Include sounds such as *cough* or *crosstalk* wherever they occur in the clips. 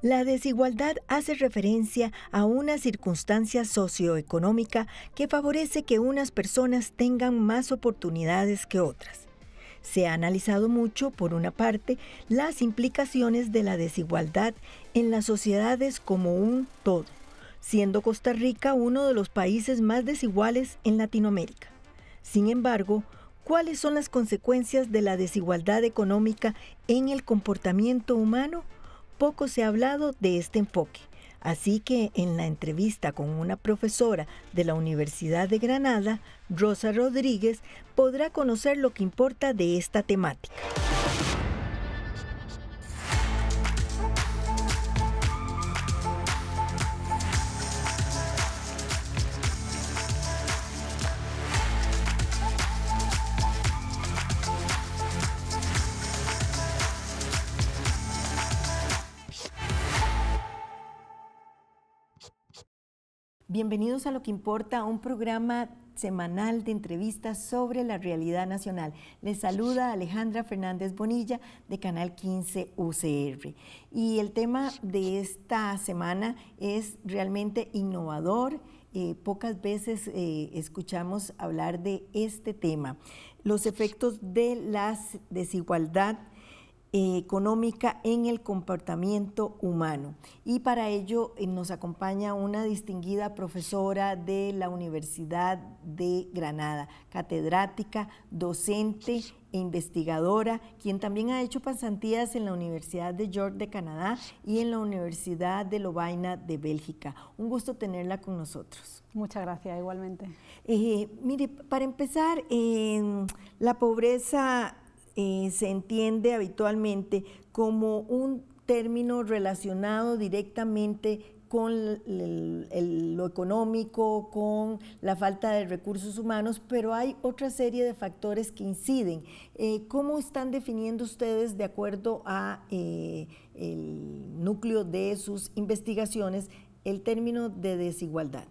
La desigualdad hace referencia a una circunstancia socioeconómica que favorece que unas personas tengan más oportunidades que otras. Se ha analizado mucho, por una parte, las implicaciones de la desigualdad en las sociedades como un todo, siendo Costa Rica uno de los países más desiguales en Latinoamérica. Sin embargo, ¿cuáles son las consecuencias de la desigualdad económica en el comportamiento humano? poco se ha hablado de este enfoque. Así que en la entrevista con una profesora de la Universidad de Granada, Rosa Rodríguez, podrá conocer lo que importa de esta temática. Bienvenidos a Lo que Importa, un programa semanal de entrevistas sobre la realidad nacional. Les saluda Alejandra Fernández Bonilla de Canal 15 UCR. Y el tema de esta semana es realmente innovador. Eh, pocas veces eh, escuchamos hablar de este tema, los efectos de la desigualdad económica en el comportamiento humano. Y para ello eh, nos acompaña una distinguida profesora de la Universidad de Granada, catedrática, docente e investigadora, quien también ha hecho pasantías en la Universidad de York de Canadá y en la Universidad de Lovaina de Bélgica. Un gusto tenerla con nosotros. Muchas gracias, igualmente. Eh, mire, para empezar, eh, la pobreza eh, se entiende habitualmente como un término relacionado directamente con lo económico, con la falta de recursos humanos, pero hay otra serie de factores que inciden. Eh, ¿Cómo están definiendo ustedes de acuerdo a eh, el núcleo de sus investigaciones el término de desigualdad?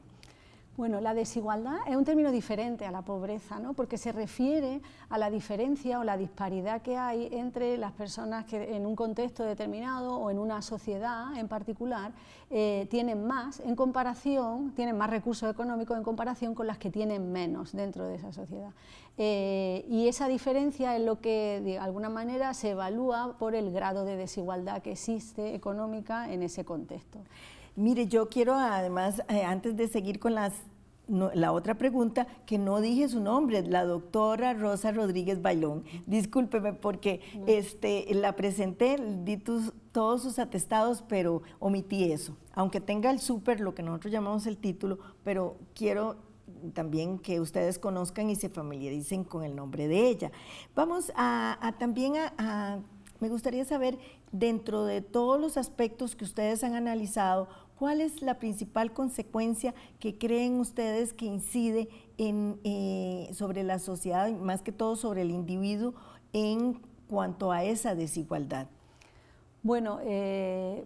Bueno, la desigualdad es un término diferente a la pobreza, ¿no? porque se refiere a la diferencia o la disparidad que hay entre las personas que en un contexto determinado o en una sociedad en particular eh, tienen más en comparación, tienen más recursos económicos en comparación con las que tienen menos dentro de esa sociedad. Eh, y esa diferencia es lo que de alguna manera se evalúa por el grado de desigualdad que existe económica en ese contexto. Mire, yo quiero además, eh, antes de seguir con las la otra pregunta, que no dije su nombre, la doctora Rosa Rodríguez Bailón. Discúlpeme porque este, la presenté, di todos sus atestados, pero omití eso. Aunque tenga el súper, lo que nosotros llamamos el título, pero quiero también que ustedes conozcan y se familiaricen con el nombre de ella. Vamos a, también a, me gustaría saber, dentro de todos los aspectos que ustedes han analizado, ¿Cuál es la principal consecuencia que creen ustedes que incide eh, sobre la sociedad, más que todo sobre el individuo, en cuanto a esa desigualdad? Bueno, eh,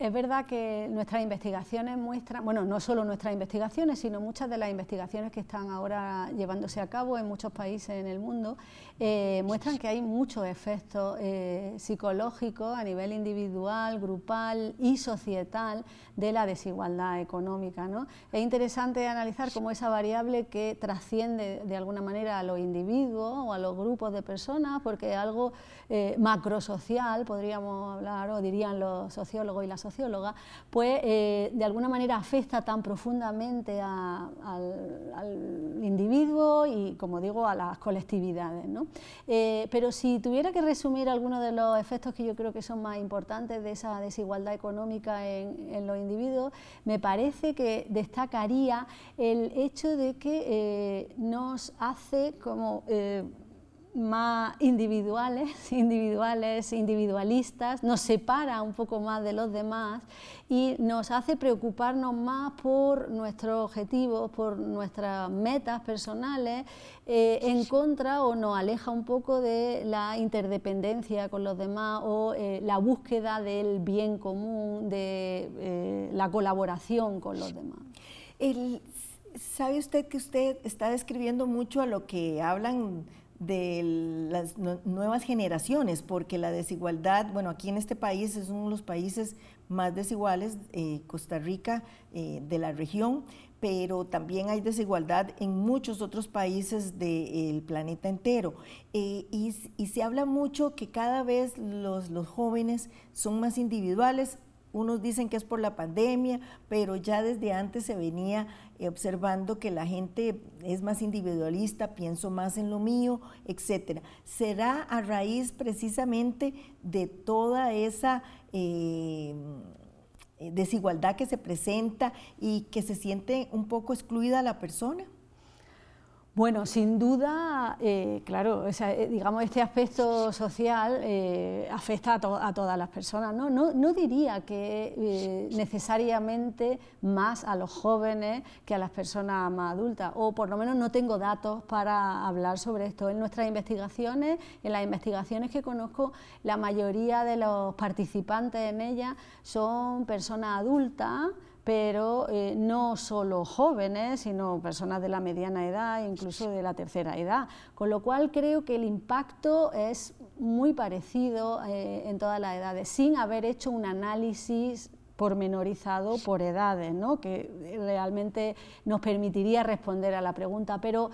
es verdad que nuestras investigaciones muestran, bueno, no solo nuestras investigaciones, sino muchas de las investigaciones que están ahora llevándose a cabo en muchos países en el mundo, eh, muestran que hay muchos efectos eh, psicológicos a nivel individual, grupal y societal de la desigualdad económica. Es interesante analizar cómo esa variable que trasciende de alguna manera a los individuos o a los grupos de personas, porque es algo eh, macrosocial, podríamos hablar, o dirían los sociólogos y las sociedades pues eh, de alguna manera afecta tan profundamente al, individuo y, como digo, a las colectividades. Eh, pero si tuviera que resumir algunos de los efectos que yo creo que son más importantes de esa desigualdad económica en, los individuos, me parece que destacaría el hecho de que eh, nos hace como más individuales, *laughs* individuales, individualistas, nos separa un poco más de los demás y nos hace preocuparnos más por nuestros objetivos, por nuestras metas personales, eh, en contra o nos aleja un poco de la interdependencia con los demás o eh, la búsqueda del bien común, de eh, la colaboración con los demás. ¿Sabe usted que usted está describiendo mucho a lo que hablan? de las nuevas generaciones, porque la desigualdad, bueno, aquí en este país es uno de los países más desiguales, eh, Costa Rica, eh, de la región, pero también hay desigualdad en muchos otros países del planeta entero. Eh, y, se habla mucho que cada vez los, los jóvenes son más individuales, unos dicen que es por la pandemia, pero ya desde antes se venía eh, observando que la gente es más individualista, pienso más en lo mío, etcétera. Será a raíz precisamente de toda esa eh, desigualdad que se presenta y que se siente un poco excluida la persona. Bueno, sin duda, eh, claro, eh, digamos, este aspecto social eh, afecta a, todas las personas, ¿no? No, diría que necesariamente más a los jóvenes que a las personas más adultas, o por lo menos no tengo datos para hablar sobre esto. En nuestras investigaciones, en las investigaciones que conozco, la mayoría de los participantes en ellas son personas adultas, pero eh, no solo jóvenes, sino personas de la mediana edad, e incluso de la tercera edad. Con lo cual creo que el impacto es muy parecido eh, en todas las edades, sin haber hecho un análisis pormenorizado por edades, ¿no? que realmente nos permitiría responder a la pregunta. Pero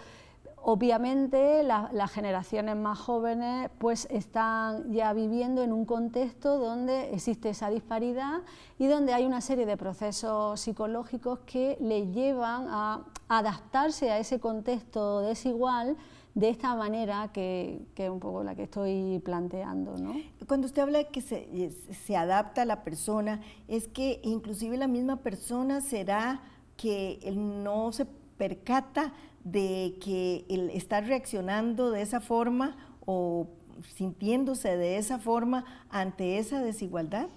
Obviamente las generaciones más jóvenes pues están ya viviendo en un contexto donde existe esa disparidad y donde hay una serie de procesos psicológicos que le llevan a adaptarse a ese contexto desigual de esta manera que, es un poco la que estoy planteando. Cuando usted habla de que se, eh, se adapta a la persona, es que inclusive la misma persona será que no se percata de que el estar reaccionando de esa forma o sintiéndose de esa forma ante esa desigualdad?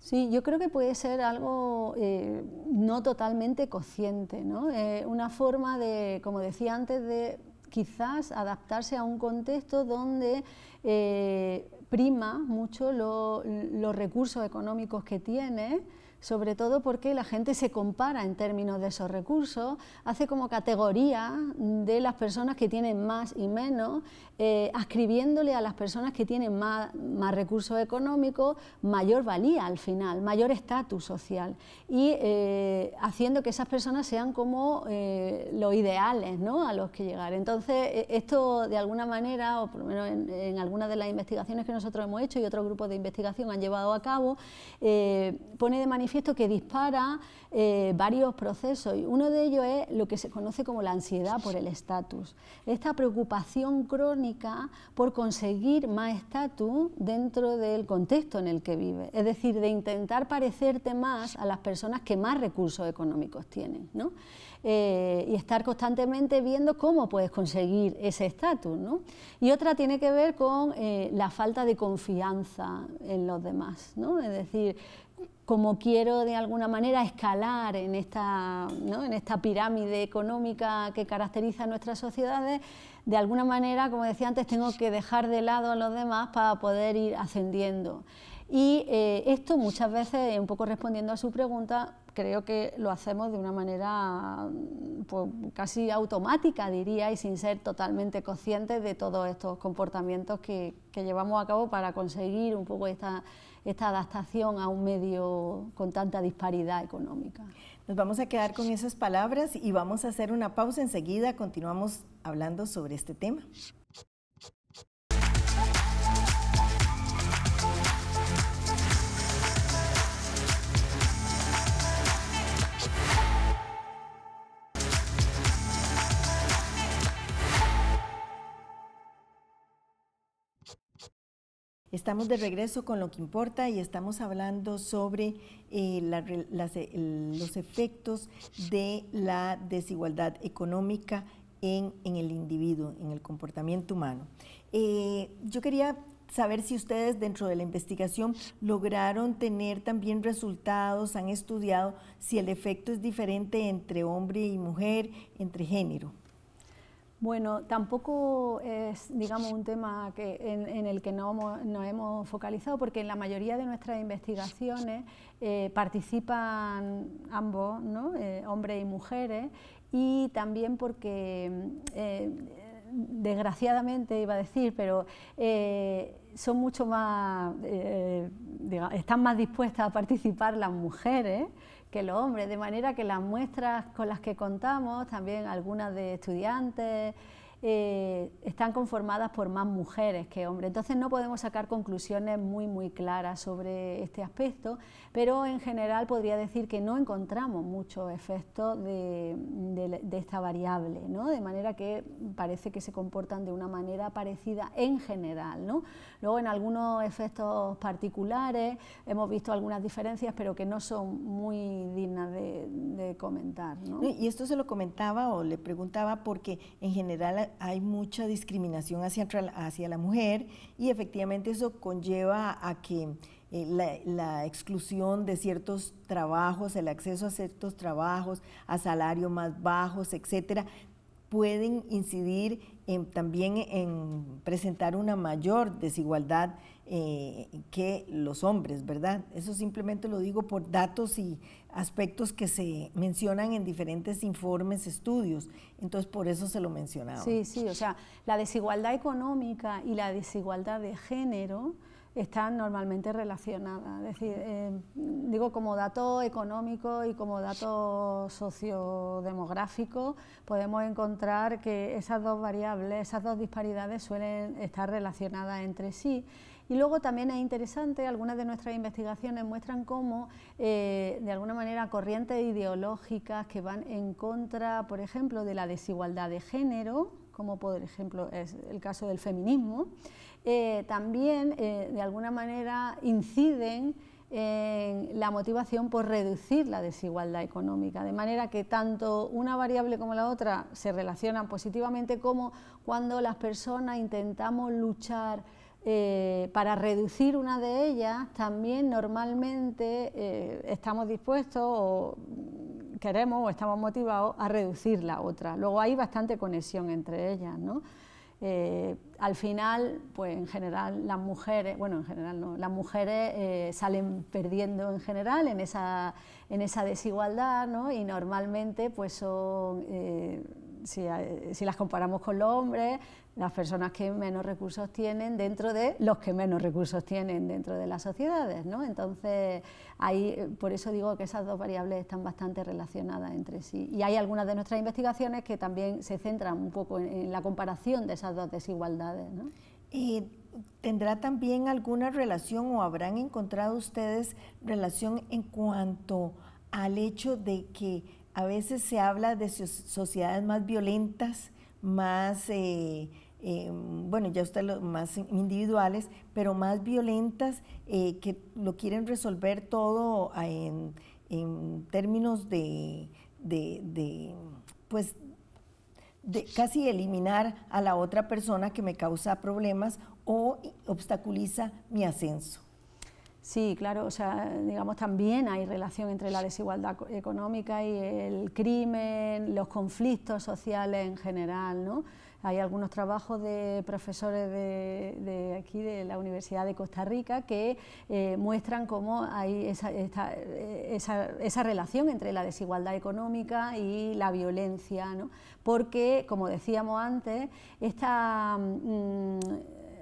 Sí, yo creo que puede ser algo eh, no totalmente consciente, ¿no? Eh, una forma de, como decía antes, de quizás adaptarse a un contexto donde eh, prima mucho los recursos económicos que tiene sobre todo porque la gente se compara en términos de esos recursos, hace como categoría de las personas que tienen más y menos eh, ascribiéndole a las personas que tienen más, recursos económicos mayor valía al final, mayor estatus social y eh, haciendo que esas personas sean como eh, los ideales a los que llegar. Entonces, e, esto de alguna manera, o por lo menos en, en algunas de las investigaciones que nosotros hemos hecho y otros grupos de investigación han llevado a cabo, pone de manifiesto que dispara varios procesos y uno de ellos es lo que se conoce como la ansiedad por el estatus. Esta preocupación crónica por conseguir más estatus dentro del contexto en el que vive. Es decir, de intentar parecerte más a las personas que más recursos económicos tienen. Eh, y estar constantemente viendo cómo puedes conseguir ese estatus. Y otra tiene que ver con eh, la falta de confianza en los demás. ¿no? Es decir, como quiero de alguna manera escalar en esta, en esta pirámide económica que caracteriza a nuestras sociedades, de alguna manera, como decía antes, tengo que dejar de lado a los demás para poder ir ascendiendo. Y eh, esto muchas veces, un poco respondiendo a su pregunta, creo que lo hacemos de una manera pues, casi automática, diría, y sin ser totalmente conscientes de todos estos comportamientos que llevamos a cabo para conseguir un poco esta esta adaptación a un medio con tanta disparidad económica. Nos vamos a quedar con esas palabras y vamos a hacer una pausa enseguida. Continuamos hablando sobre este tema. Estamos de regreso con lo que importa y estamos hablando sobre eh, eh, los efectos de la desigualdad económica en, el individuo, en el comportamiento humano. Eh, yo quería saber si ustedes dentro de la investigación lograron tener también resultados, han estudiado si el efecto es diferente entre hombre y mujer, entre género. Bueno, tampoco es, digamos, un tema en, el que nos hemos focalizado, porque en la mayoría de nuestras investigaciones eh, participan ambos, ¿no? Eh, hombres y mujeres, y también porque, eh, desgraciadamente iba a decir, pero son mucho más, están más dispuestas a participar las mujeres que los hombres, de manera que las muestras con las que contamos, también algunas de estudiantes eh, están conformadas por más mujeres que hombres. Entonces no podemos sacar conclusiones muy muy claras sobre este aspecto, pero en general podría decir que no encontramos muchos efectos de, esta variable, ¿no? de manera que parece que se comportan de una manera parecida en general. ¿no? Luego en algunos efectos particulares hemos visto algunas diferencias, pero que no son muy dignas de, comentar. Y esto se lo comentaba o le preguntaba porque en general hay mucha discriminación hacia, la mujer y efectivamente eso conlleva a que eh, la, la, exclusión de ciertos trabajos, el acceso a ciertos trabajos, a salarios más bajos, etcétera, pueden incidir también en presentar una mayor desigualdad eh, que los hombres, ¿verdad? Eso simplemente lo digo por datos y aspectos que se mencionan en diferentes informes, estudios, entonces por eso se lo mencionaba. Sí, sí, o sea, la desigualdad económica y la desigualdad de género están normalmente relacionadas. Es decir, eh, digo, como dato económico y como dato sociodemográfico, podemos encontrar que esas dos variables, esas dos disparidades suelen estar relacionadas entre sí. Y luego también es interesante, algunas de nuestras investigaciones muestran cómo, eh, de alguna manera, corrientes ideológicas que van en contra, por ejemplo, de la desigualdad de género, como por ejemplo es el caso del feminismo, eh, también eh, de alguna manera inciden en la motivación por reducir la desigualdad económica, de manera que tanto una variable como la otra se relacionan positivamente como cuando las personas intentamos luchar eh, para reducir una de ellas, también normalmente estamos dispuestos o queremos o estamos motivados a reducir la otra. Luego hay bastante conexión entre ellas. ¿no? Eh, al final, pues en general las mujeres, bueno en general las mujeres eh, salen perdiendo en general en esa, en esa desigualdad, ¿no? Y normalmente pues eh, si, si, las comparamos con los hombres, las personas que menos recursos tienen dentro de los que menos recursos tienen dentro de las sociedades, ¿no? Entonces, ahí, eh, por eso digo que esas dos variables están bastante relacionadas entre sí. Y hay algunas de nuestras investigaciones que también se centran un poco en, la comparación de esas dos desigualdades, tendrá también alguna relación o habrán encontrado ustedes relación en cuanto al hecho de que a veces se habla de sociedades más violentas, más... Eh, eh, bueno, ya usted lo, más individuales, pero más violentas eh, que lo quieren resolver todo ah, en, términos de, pues, de casi eliminar a la otra persona que me causa problemas o obstaculiza mi ascenso. Sí, claro, o sea, digamos también hay relación entre la desigualdad económica y el crimen, los conflictos sociales en general, ¿no? Hay algunos trabajos de profesores de, aquí, de la Universidad de Costa Rica, que eh, muestran cómo hay eh, esa, relación entre la desigualdad económica y la violencia, porque, como decíamos antes, esta... Mm,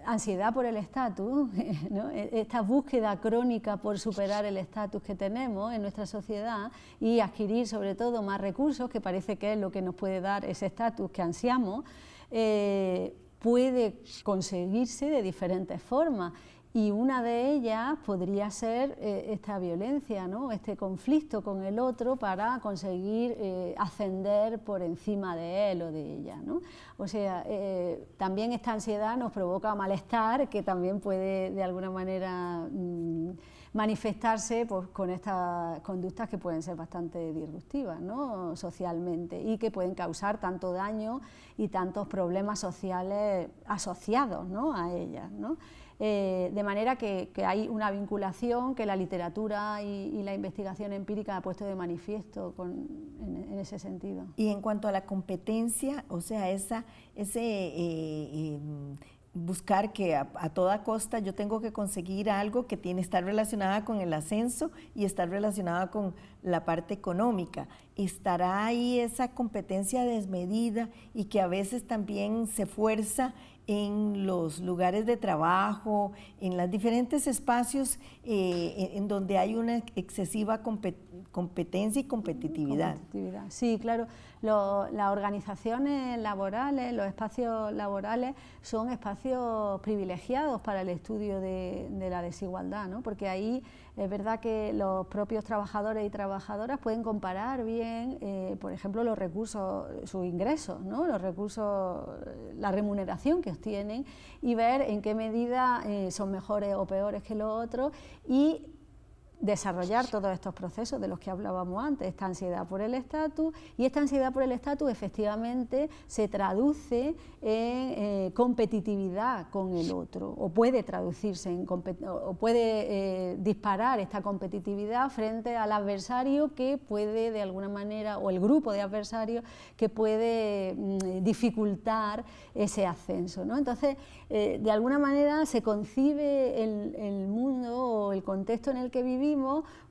ansiedad por el estatus, *laughs* e, esta búsqueda crónica por superar el estatus que tenemos en nuestra sociedad y adquirir sobre todo más recursos, que parece que es lo que nos puede dar ese estatus que ansiamos, eh, puede conseguirse de diferentes formas y una de ellas podría ser eh, esta violencia, este conflicto con el otro para conseguir eh, ascender por encima de él o de ella. O sea, también esta ansiedad nos provoca malestar que también puede de alguna manera... Mm, manifestarse pues, con estas conductas que pueden ser bastante disruptivas ¿no? socialmente y que pueden causar tanto daño y tantos problemas sociales asociados ¿no? a ellas. Eh, de manera que, hay una vinculación que la literatura y, la investigación empírica ha puesto de manifiesto en, ese sentido. Y en cuanto a la competencia, o sea, esa, ese... Eh, eh, buscar que a, toda costa yo tengo que conseguir algo que tiene estar relacionada con el ascenso y estar relacionada con la parte económica. Estará ahí esa competencia desmedida y que a veces también se fuerza en los lugares de trabajo, en los diferentes espacios eh, en donde hay una excesiva competencia y competitividad. competitividad. Sí, claro las organizaciones laborales, los espacios laborales son espacios privilegiados para el estudio de, la desigualdad, ¿no? porque ahí es verdad que los propios trabajadores y trabajadoras pueden comparar bien, eh, por ejemplo, los recursos, sus ingresos, los recursos, la remuneración que obtienen y ver en qué medida eh, son mejores o peores que los otros y desarrollar todos estos procesos de los que hablábamos antes, esta ansiedad por el estatus, y esta ansiedad por el estatus efectivamente se traduce en eh, competitividad con el otro, o puede traducirse en o puede eh, disparar esta competitividad frente al adversario que puede de alguna manera, o el grupo de adversarios que puede mm, dificultar ese ascenso. Entonces, eh, de alguna manera se concibe el mundo o el contexto en el que vivimos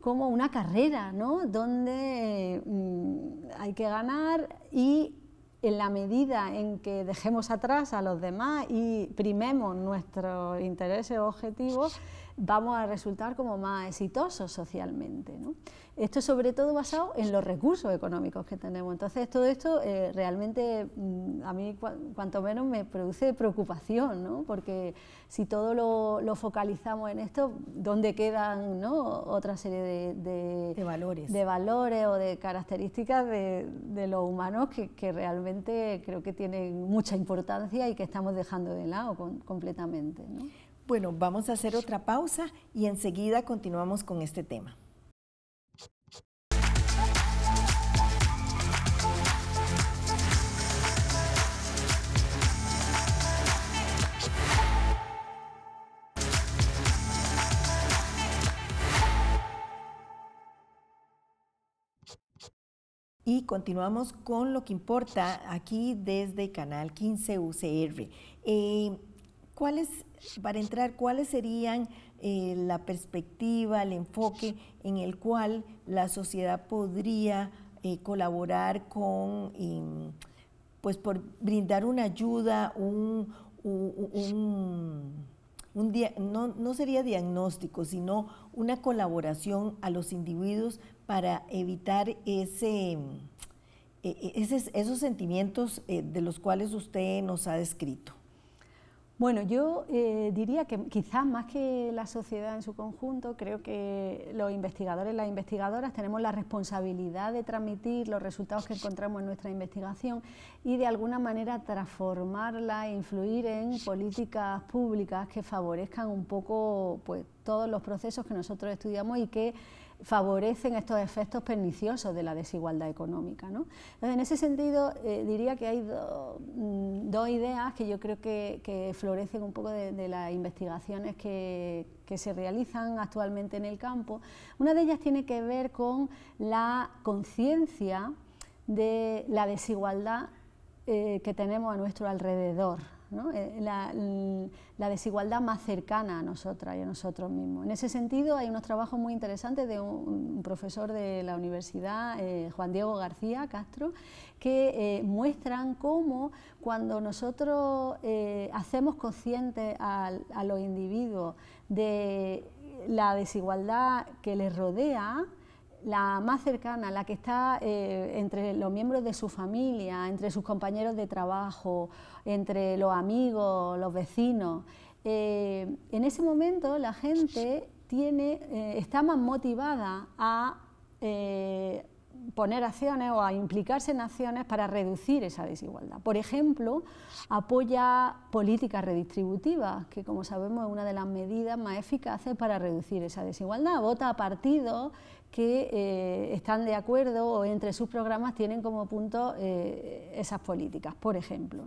como una carrera, Donde mm, hay que ganar y en la medida en que dejemos atrás a los demás y primemos nuestros intereses o objetivos, vamos a resultar como más exitosos socialmente. Esto sobre todo basado en los recursos económicos que tenemos. Entonces todo esto eh, realmente mm, a mí cuanto menos me produce preocupación, porque si todo lo, focalizamos en esto, ¿dónde quedan otra serie de, valores. de o de características de, los humanos que, realmente creo que tienen mucha importancia y que estamos dejando de lado completamente? Bueno, vamos a hacer otra pausa y enseguida continuamos con este tema. Y continuamos con lo que importa aquí desde Canal 15 UCR. Eh, ¿Cuáles, para entrar, cuáles serían eh, la perspectiva, el enfoque en el cual la sociedad podría eh, colaborar con, em, pues por brindar una ayuda, un, no, no sería diagnóstico, sino una colaboración a los individuos para evitar ese, e, e, esos sentimientos eh, de los cuales usted nos ha descrito? Bueno, yo eh, diría que quizás más que la sociedad en su conjunto, creo que los investigadores y las investigadoras tenemos la responsabilidad de transmitir los resultados que encontramos en nuestra investigación y de alguna manera transformarla e influir en políticas públicas que favorezcan un poco pues, todos los procesos que nosotros estudiamos y que favorecen estos efectos perniciosos de la desigualdad económica. en ese sentido, eh, diría que hay mm, dos ideas que yo creo que, florecen un poco de, las investigaciones que, se realizan actualmente en el campo. Una de ellas tiene que ver con la conciencia de la desigualdad eh, que tenemos a nuestro alrededor. Eh, la, desigualdad más cercana a nosotras y a nosotros mismos. En ese sentido hay unos trabajos muy interesantes de un, profesor de la universidad, eh, Juan Diego García Castro, que eh, muestran cómo cuando nosotros hacemos conscientes a los individuos de la desigualdad que les rodea, la más cercana, la que está eh, entre los miembros de su familia, entre sus compañeros de trabajo, entre los amigos, los vecinos. Eh, en ese momento la gente tiene, eh, está más motivada a poner acciones o a implicarse en acciones para reducir esa desigualdad. Por ejemplo, apoya políticas redistributivas, que como sabemos es una de las medidas más eficaces para reducir esa desigualdad. Vota a partido, que eh, están de acuerdo o entre sus programas tienen como punto eh, esas políticas, por ejemplo.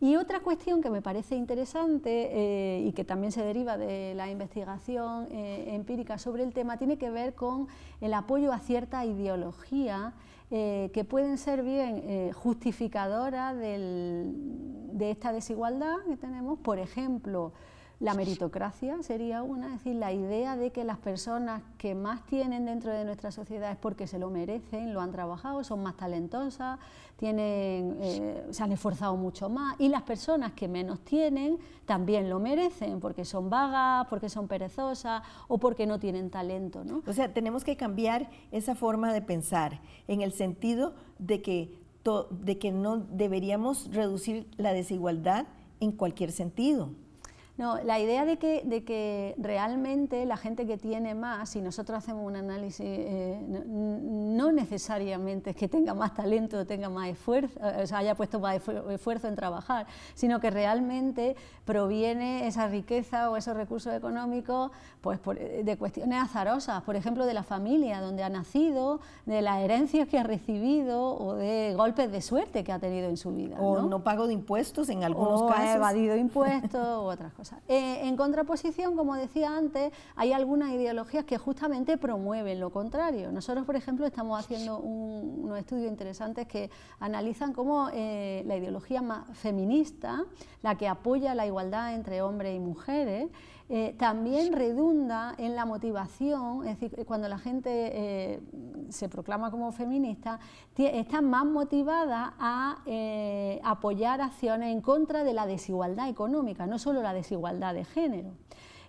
Y otra cuestión que me parece interesante eh, y que también se deriva de la investigación empírica sobre el tema tiene que ver con el apoyo a cierta ideología que pueden ser bien justificadoras de esta desigualdad que tenemos. Por ejemplo, la meritocracia sería una, es decir, la idea de que las personas que más tienen dentro de nuestra sociedad es porque se lo merecen, lo han trabajado, son más talentosas, tienen, eh, se han esforzado mucho más y las personas que menos tienen también lo merecen porque son vagas, porque son perezosas o porque no tienen talento. ¿no? O sea, tenemos que cambiar esa forma de pensar en el sentido de que, de que no deberíamos reducir la desigualdad en cualquier sentido. No, la idea de que, de que, realmente la gente que tiene más, si nosotros hacemos un análisis, eh, no, necesariamente es que tenga más talento, tenga más esfuerzo, eh, o sea, haya puesto más esfuerzo en trabajar, sino que realmente proviene esa riqueza o esos recursos económicos pues, eh, de cuestiones azarosas, por ejemplo, de la familia donde ha nacido, de las herencias que ha recibido o de golpes de suerte que ha tenido en su vida. O no, pago de impuestos en algunos o casos. ha evadido *laughs* impuestos o otras cosas. Eh, en contraposición, como decía antes, hay algunas ideologías que justamente promueven lo contrario. Nosotros, por ejemplo, estamos haciendo un, unos estudios interesantes que analizan cómo eh, la ideología más feminista, la que apoya la igualdad entre hombres y mujeres, eh, también redunda en la motivación, es decir, eh, cuando la gente eh, se proclama como feminista, está más motivada a apoyar acciones en contra de la desigualdad económica, no solo la desigualdad de género.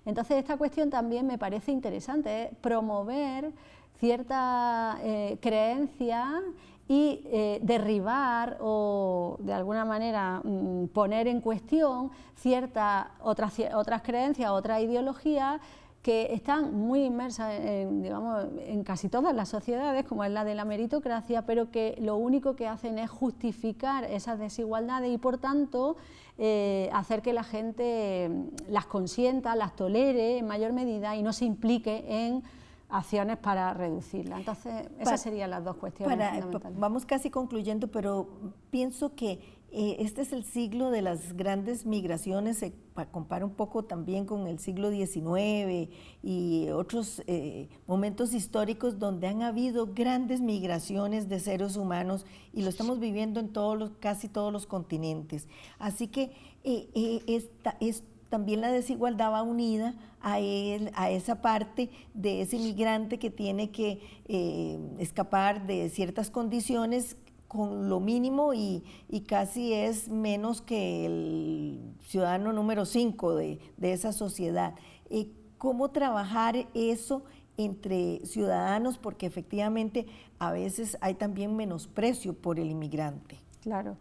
Entonces, esta cuestión también me parece interesante, promover cierta creencia y eh, derribar o de alguna manera mm, poner en cuestión ciertas otras, otras creencias, otras ideologías que están muy inmersas en, digamos, en casi todas las sociedades, como es la de la meritocracia, pero que lo único que hacen es justificar esas desigualdades y, por tanto, eh, hacer que la gente mm, las consienta, las tolere en mayor medida y no se implique en acciones para reducirla. Entonces, esas serían las dos cuestiones Vamos casi concluyendo, pero pienso que eh, este es el siglo de las grandes migraciones, se compara un poco también con el siglo XIX y otros eh, momentos históricos donde han habido grandes migraciones de seres humanos y lo estamos viviendo en todos los, casi todos los continentes. Así que eh, eh esta, también la desigualdad va unida a, a esa parte de ese inmigrante que tiene que eh, escapar de ciertas condiciones con lo mínimo y, casi es menos que el ciudadano número 5 de, esa sociedad. Eh, ¿Cómo trabajar eso entre ciudadanos? Porque efectivamente a veces hay también menosprecio por el inmigrante. Claro.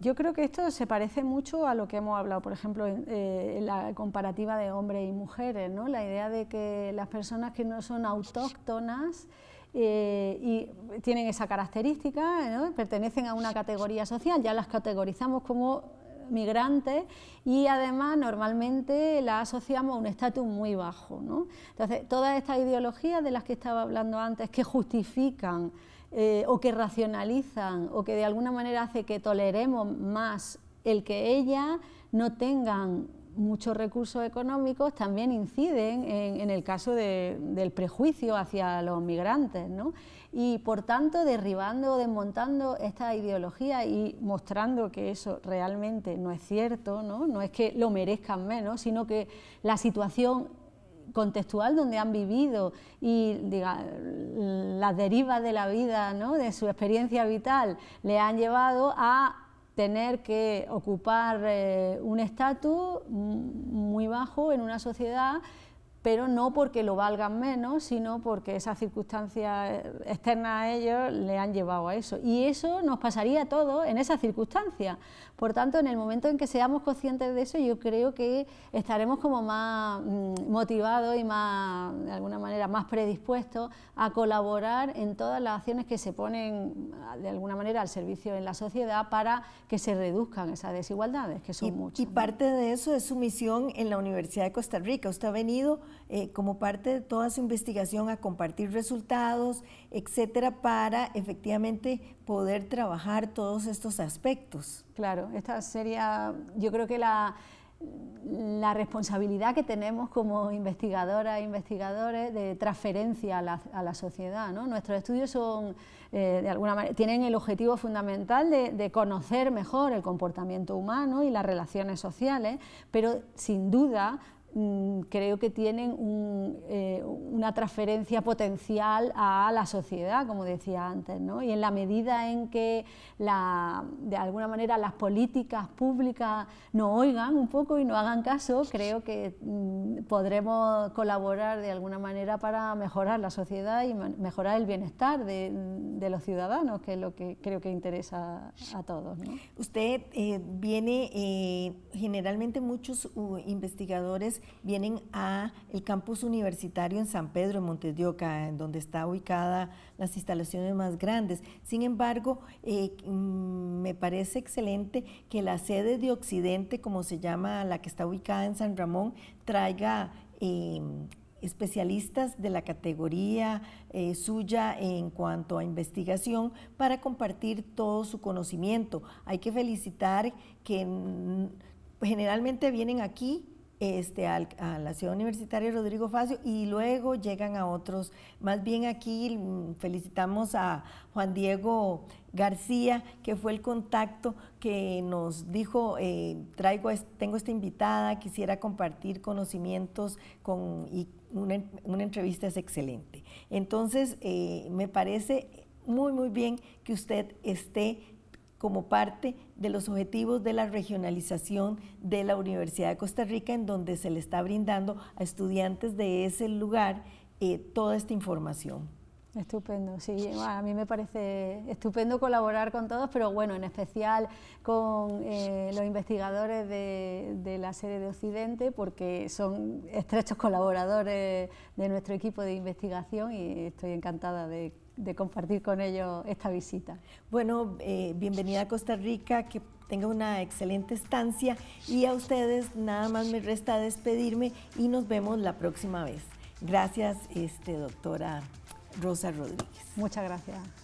Yo creo que esto se parece mucho a lo que hemos hablado, por ejemplo, en, eh, la comparativa de hombres y mujeres, ¿no? la idea de que las personas que no son autóctonas eh, y tienen esa característica, pertenecen a una categoría social, ya las categorizamos como migrantes y además normalmente las asociamos a un estatus muy bajo. ¿no? Entonces, todas estas ideologías de las que estaba hablando antes que justifican eh, o que racionalizan o que de alguna manera hace que toleremos más el que ella, no tengan muchos recursos económicos también inciden en, el caso del prejuicio hacia los migrantes, Y por tanto derribando o desmontando esta ideología y mostrando que eso realmente no es cierto, ¿no? No es que lo merezcan menos, sino que la situación contextual donde han vivido y diga, las derivas de la vida, ¿no? de su experiencia vital, le han llevado a tener que ocupar eh, un estatus mm, muy bajo en una sociedad pero no porque lo valgan menos, sino porque esas circunstancias eh, externas a ellos le han llevado a eso. Y eso nos pasaría a todos en esa circunstancia. Por tanto, en el momento en que seamos conscientes de eso, yo creo que estaremos como más mm, motivados y más, de alguna manera, más predispuestos a colaborar en todas las acciones que se ponen, de alguna manera, al servicio en la sociedad para que se reduzcan esas desigualdades, que son muchas. Y parte de eso es su misión en la Universidad de Costa Rica. Usted ha venido eh, como parte de toda su investigación a compartir resultados, etcétera, para efectivamente poder trabajar todos estos aspectos. Claro, esta sería, yo creo que la, la responsabilidad que tenemos como investigadoras e investigadores de transferencia a la, sociedad. Nuestros estudios son, eh, de alguna manera, tienen el objetivo fundamental de, conocer mejor el comportamiento humano y las relaciones sociales, pero sin duda Mm, creo que tienen eh, una transferencia potencial a la sociedad, como decía antes, ¿no? y en la medida en que la, de alguna manera las políticas públicas no oigan un poco y no hagan caso, creo que mm, podremos colaborar de alguna manera para mejorar la sociedad y mejorar el bienestar de, los ciudadanos, que es lo que creo que interesa a todos. Usted eh, viene eh, generalmente muchos uh, investigadores vienen a el campus universitario en San Pedro, en Montes de Oca, en donde están ubicadas las instalaciones más grandes. Sin embargo, eh, mm, me parece excelente que la sede de Occidente, como se llama la que está ubicada en San Ramón, traiga... Eh, especialistas de la categoría eh, suya en cuanto a investigación para compartir todo su conocimiento. Hay que felicitar que generalmente vienen aquí este, al, a la ciudad universitaria Rodrigo Facio y luego llegan a otros. Más bien aquí mm, felicitamos a Juan Diego García, que fue el contacto que nos dijo, eh, traigo, tengo esta invitada, quisiera compartir conocimientos con, y una, entrevista es excelente. Entonces, eh, me parece muy, muy bien que usted esté como parte de los objetivos de la regionalización de la Universidad de Costa Rica, en donde se le está brindando a estudiantes de ese lugar eh, toda esta información. Estupendo, sí, a mí me parece estupendo colaborar con todos, pero bueno, en especial con eh, los investigadores de, de, la serie de Occidente, porque son estrechos colaboradores de nuestro equipo de investigación y estoy encantada de de compartir con ellos esta visita. Bueno, eh, bienvenida a Costa Rica, que tenga una excelente estancia y a ustedes nada más me resta despedirme y nos vemos la próxima vez. Gracias, este, doctora Rosa Rodríguez. Muchas gracias.